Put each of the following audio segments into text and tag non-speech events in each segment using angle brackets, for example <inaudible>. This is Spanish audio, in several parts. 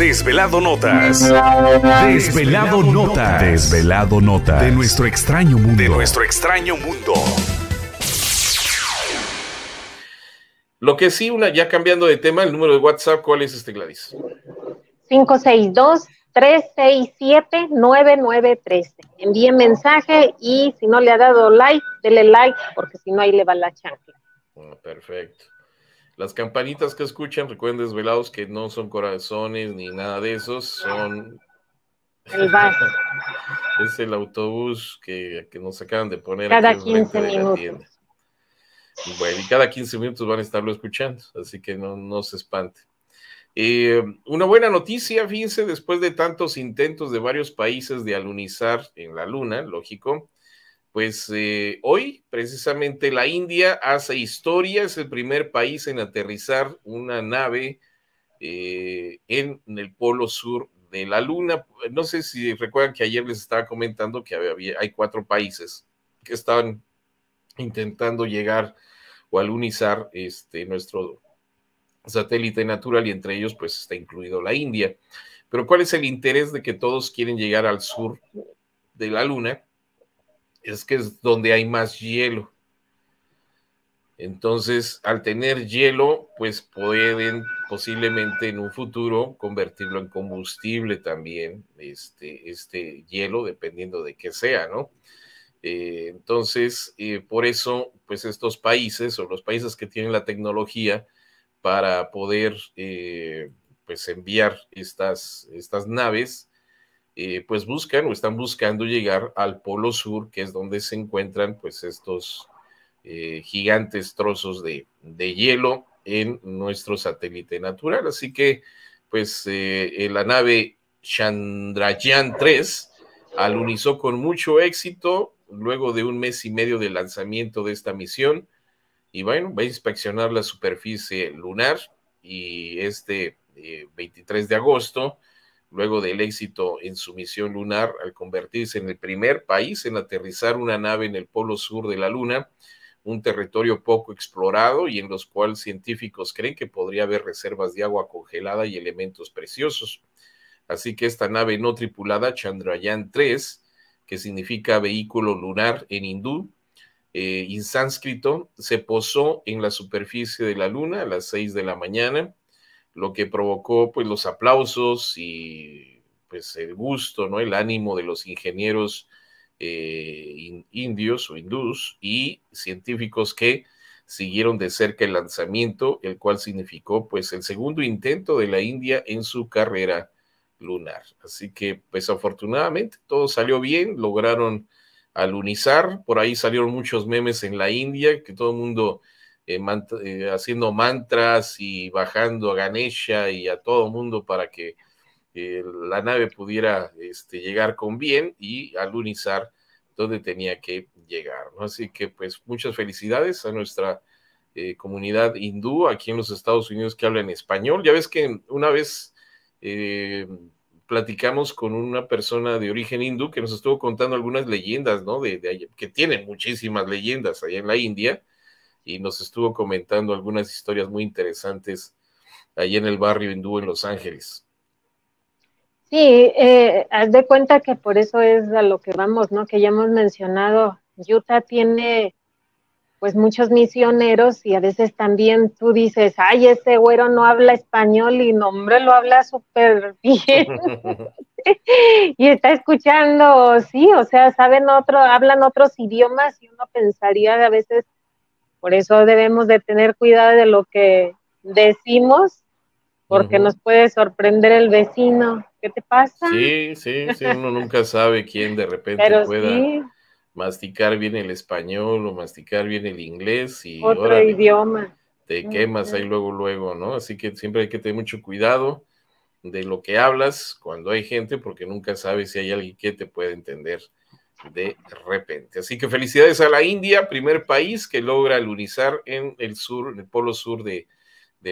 Desvelado Notas. Desvelado, Notas. Desvelado Notas. De nuestro extraño mundo. De nuestro extraño mundo. Lo que sí, una, ya cambiando de tema, el número de WhatsApp, ¿cuál es este, Gladys? 562-367-9913. Envíe mensaje y si no le ha dado like, dele like, porque si no ahí le va la chancla. Ah, perfecto. Las campanitas que escuchan, recuerden desvelados que no son corazones ni nada de esos, son... El <laughs> es el autobús que, nos acaban de poner. Cada 15 minutos. Bueno, y cada 15 minutos van a estarlo escuchando, así que no, no se espante. Eh, una buena noticia, fíjense, después de tantos intentos de varios países de alunizar en la luna, lógico, pues eh, hoy precisamente la India hace historia, es el primer país en aterrizar una nave eh, en, el polo sur de la Luna. No sé si recuerdan que ayer les estaba comentando que había, hay cuatro países que estaban intentando llegar o alunizar este, nuestro satélite natural y entre ellos pues está incluido la India. Pero ¿cuál es el interés de que todos quieren llegar al sur de la Luna? es que es donde hay más hielo. Entonces, al tener hielo, pues pueden posiblemente en un futuro convertirlo en combustible también, este, este hielo, dependiendo de qué sea, ¿no? Eh, entonces, eh, por eso, pues estos países o los países que tienen la tecnología para poder, eh, pues enviar estas, estas naves, eh, pues buscan o están buscando llegar al Polo Sur, que es donde se encuentran pues estos eh, gigantes trozos de, hielo en nuestro satélite natural. Así que pues eh, la nave Chandrayaan 3 alunizó con mucho éxito luego de un mes y medio de lanzamiento de esta misión y bueno, va a inspeccionar la superficie lunar y este 23 de agosto luego del éxito en su misión lunar al convertirse en el primer país en aterrizar una nave en el polo sur de la Luna, un territorio poco explorado y en los cuales científicos creen que podría haber reservas de agua congelada y elementos preciosos. Así que esta nave no tripulada, Chandrayaan 3, que significa vehículo lunar en hindú, eh, en sánscrito, se posó en la superficie de la Luna a las 6 de la mañana lo que provocó pues los aplausos y pues el gusto, ¿no? El ánimo de los ingenieros eh, indios o hindús y científicos que siguieron de cerca el lanzamiento, el cual significó pues el segundo intento de la India en su carrera lunar. Así que pues afortunadamente todo salió bien, lograron alunizar, por ahí salieron muchos memes en la India que todo el mundo eh, eh, haciendo mantras y bajando a Ganesha y a todo mundo para que eh, la nave pudiera este, llegar con bien y alunizar donde tenía que llegar. ¿no? Así que pues muchas felicidades a nuestra comunidad hindú aquí en los Estados Unidos que habla en español. Ya ves que una vez platicamos con una persona de origen hindú que nos estuvo contando algunas leyendas, ¿no? De, que tienen muchísimas leyendas allá en la India y nos estuvo comentando algunas historias muy interesantes allí en el barrio hindú en Los Ángeles. Sí, eh, haz de cuenta que por eso es a lo que vamos, ¿no? Que ya hemos mencionado, Utah tiene pues muchos misioneros y a veces también tú dices, ay, ese güero no habla español y no, hombre, lo habla súper bien. <laughs> <laughs> y está escuchando, sí, o sea, saben otro, hablan otros idiomas y uno pensaría a veces por eso debemos de tener cuidado de lo que decimos, porque nos puede sorprender el vecino. ¿Qué te pasa? Sí, sí, sí, uno <laughs> nunca sabe quién de repente pueda masticar bien el español o masticar bien el inglés y otro idioma. Te quemas ahí luego, luego, ¿no? Así que siempre hay que tener mucho cuidado de lo que hablas cuando hay gente, porque nunca sabes si hay alguien que te puede entender de repente. Así que felicidades a la India, primer país que logra lunizar en el sur, en el polo sur de,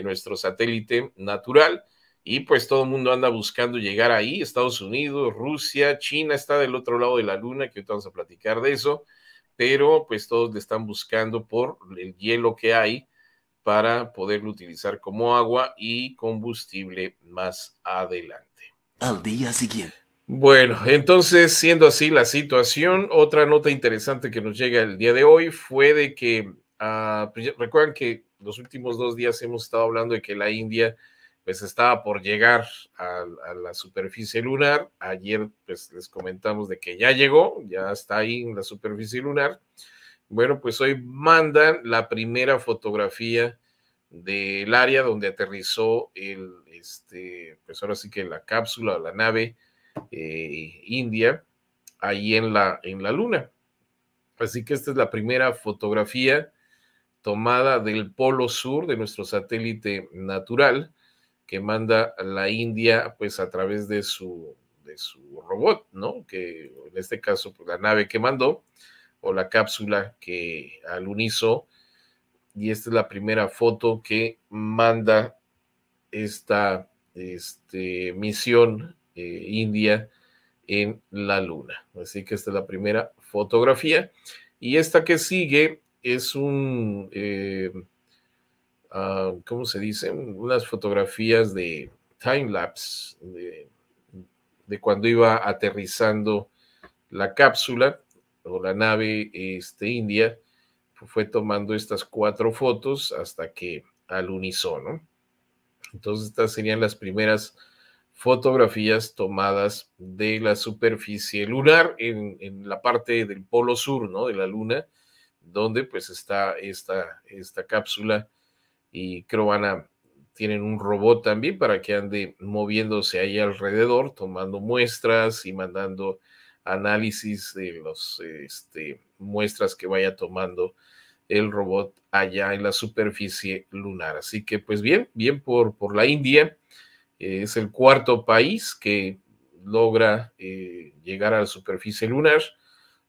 nuestro satélite natural. Y pues todo el mundo anda buscando llegar ahí, Estados Unidos, Rusia, China está del otro lado de la luna, que hoy vamos a platicar de eso, pero pues todos le están buscando por el hielo que hay para poderlo utilizar como agua y combustible más adelante. Al día siguiente. Bueno, entonces, siendo así la situación, otra nota interesante que nos llega el día de hoy fue de que, recuerden ah, pues, recuerdan que los últimos dos días hemos estado hablando de que la India, pues estaba por llegar a, la superficie lunar. Ayer, pues les comentamos de que ya llegó, ya está ahí en la superficie lunar. Bueno, pues hoy mandan la primera fotografía del área donde aterrizó el, este, pues ahora sí que la cápsula, la nave eh, india ahí en la, en la luna. Así que esta es la primera fotografía tomada del polo sur de nuestro satélite natural que manda la India pues a través de su, de su robot, ¿no? Que en este caso pues, la nave que mandó o la cápsula que alunizó y esta es la primera foto que manda esta este, misión eh, india en la Luna. Así que esta es la primera fotografía. Y esta que sigue es un, eh, ah, ¿cómo se dice? Unas fotografías de time lapse de, cuando iba aterrizando la cápsula o la nave este, india. Fue tomando estas cuatro fotos hasta que alunizó, ¿no? Entonces, estas serían las primeras fotografías tomadas de la superficie lunar en, en, la parte del polo sur, ¿no? De la luna, donde pues está esta, esta cápsula y creo van a, tienen un robot también para que ande moviéndose ahí alrededor, tomando muestras y mandando análisis de los este, muestras que vaya tomando el robot allá en la superficie lunar. Así que pues bien, bien por, por la India eh, es el cuarto país que logra eh, llegar a la superficie lunar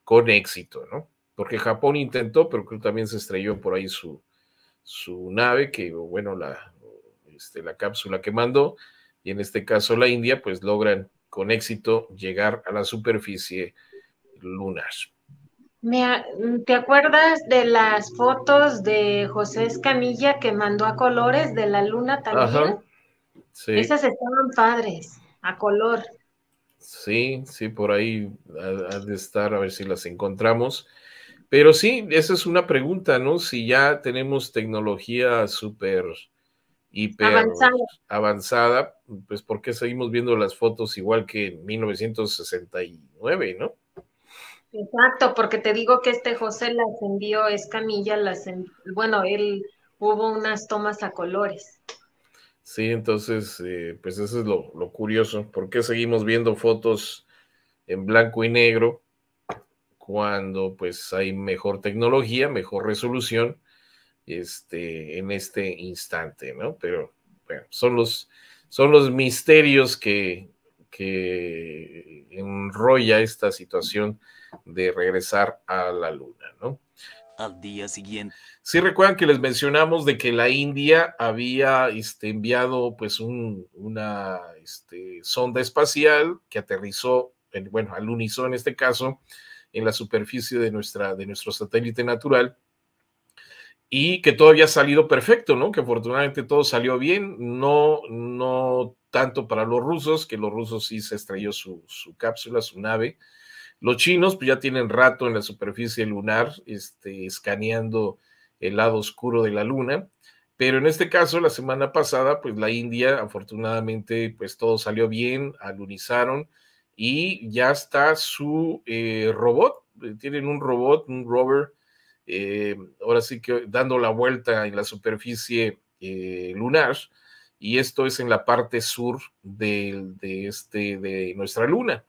con éxito, ¿no? Porque Japón intentó, pero creo que también se estrelló por ahí su, su nave, que bueno, la, este, la cápsula que mandó, y en este caso la India, pues logran con éxito llegar a la superficie lunar. ¿Te acuerdas de las fotos de José Escamilla que mandó a colores de la luna también? Esas estaban padres, a color. Sí, sí, por ahí ha de estar, a ver si las encontramos. Pero sí, esa es una pregunta, ¿no? Si ya tenemos tecnología súper, hiper avanzada. pues ¿por qué seguimos viendo las fotos igual que en 1969, ¿no? Exacto, porque te digo que este José las envió, Escamilla las bueno, él hubo unas tomas a colores. Sí, entonces, eh, pues eso es lo, curioso. ¿Por qué seguimos viendo fotos en blanco y negro cuando pues hay mejor tecnología, mejor resolución este, en este instante, ¿no? Pero bueno, son los, son los misterios que, que enrolla esta situación de regresar a la luna, ¿no? al día siguiente. Sí recuerdan que les mencionamos de que la India había este, enviado pues una este, sonda espacial que aterrizó, en, bueno, alunizó en este caso, en la superficie de, nuestra, de nuestro satélite natural y que todo había salido perfecto, ¿no? Que afortunadamente todo salió bien, no, no tanto para los rusos, que los rusos sí se estrelló su, su cápsula, su nave, los chinos pues, ya tienen rato en la superficie lunar este, escaneando el lado oscuro de la luna, pero en este caso la semana pasada pues la India afortunadamente pues todo salió bien, alunizaron y ya está su eh, robot, eh, tienen un robot, un rover, eh, ahora sí que dando la vuelta en la superficie lunar y esto es en la parte sur de, este, de nuestra luna.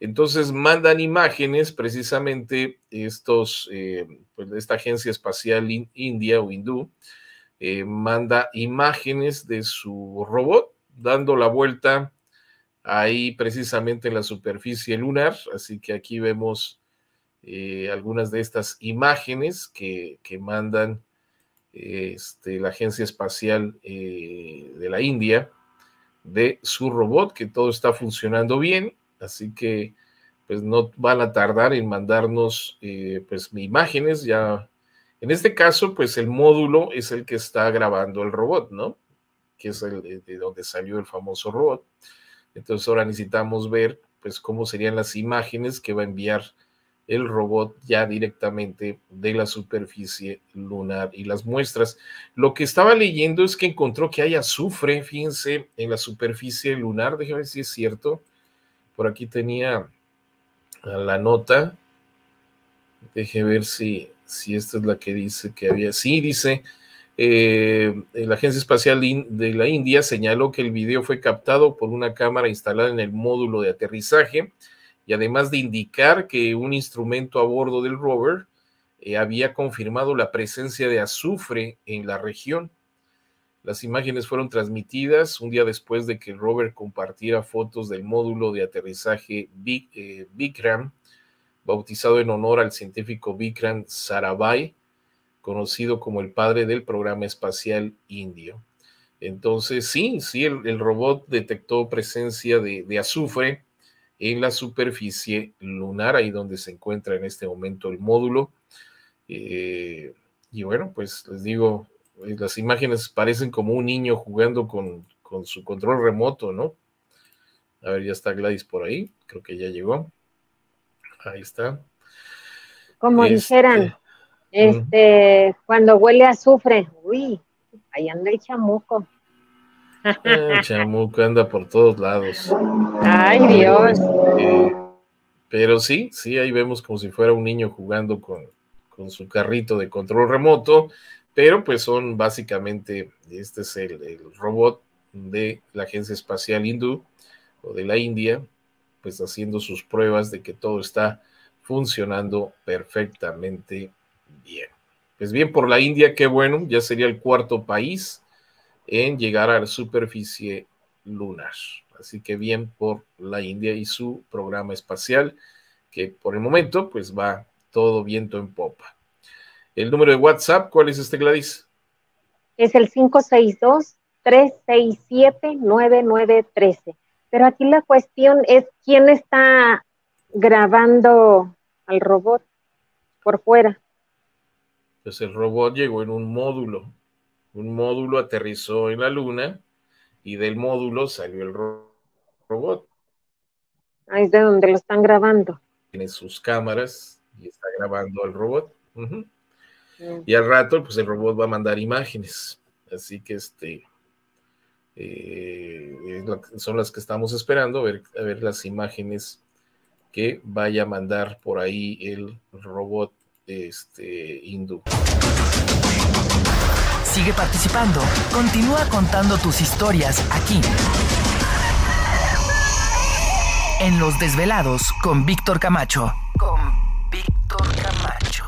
Entonces mandan imágenes precisamente estos, eh, pues esta agencia espacial india o hindú, eh, manda imágenes de su robot dando la vuelta ahí precisamente en la superficie lunar. Así que aquí vemos eh, algunas de estas imágenes que, mandan este, la agencia espacial eh, de la India de su robot, que todo está funcionando bien Así que pues no van a tardar en mandarnos eh, pues imágenes ya. En este caso, pues el módulo es el que está grabando el robot, ¿no? Que es el de donde salió el famoso robot. Entonces ahora necesitamos ver pues cómo serían las imágenes que va a enviar el robot ya directamente de la superficie lunar y las muestras. Lo que estaba leyendo es que encontró que hay azufre, fíjense, en la superficie lunar, déjame ver si es cierto. Por aquí tenía la nota. Deje ver si, si esta es la que dice que había. Sí, dice. Eh, la Agencia Espacial de la India señaló que el video fue captado por una cámara instalada en el módulo de aterrizaje y además de indicar que un instrumento a bordo del rover eh, había confirmado la presencia de azufre en la región. Las imágenes fueron transmitidas un día después de que Robert compartiera fotos del módulo de aterrizaje eh, Vikram, bautizado en honor al científico Vikram Sarabhai, conocido como el padre del programa espacial indio. Entonces, sí, sí, el, robot detectó presencia de, azufre en la superficie lunar, ahí donde se encuentra en este momento el módulo. Eh, y bueno, pues les digo, las imágenes parecen como un niño jugando con, su control remoto, ¿no? A ver, ya está Gladys por ahí, creo que ya llegó. Ahí está. Como este, dijeran, este, cuando huele a azufre, uy, ahí anda el chamuco. El chamuco anda por todos lados. Ay, Dios. Eh, pero sí, sí, ahí vemos como si fuera un niño jugando con, con su carrito de control remoto pero pues son básicamente, este es el, robot de la Agencia Espacial Hindú o de la India, pues haciendo sus pruebas de que todo está funcionando perfectamente bien. Pues bien, por la India, qué bueno, ya sería el cuarto país en llegar a la superficie lunar. Así que bien por la India y su programa espacial, que por el momento pues va todo viento en popa. El número de WhatsApp, ¿cuál es este, Gladys? Es el 562-367-9913. Pero aquí la cuestión es quién está grabando al robot por fuera. Pues el robot llegó en un módulo. Un módulo aterrizó en la luna y del módulo salió el robot. Ahí es de donde lo están grabando. Tiene sus cámaras y está grabando al robot. Y al rato, pues el robot va a mandar imágenes. Así que este eh, son las que estamos esperando, a ver, las imágenes que vaya a mandar por ahí el robot este, hindú. Sigue participando. Continúa contando tus historias aquí. En Los Desvelados con Víctor Camacho. Con Víctor Camacho.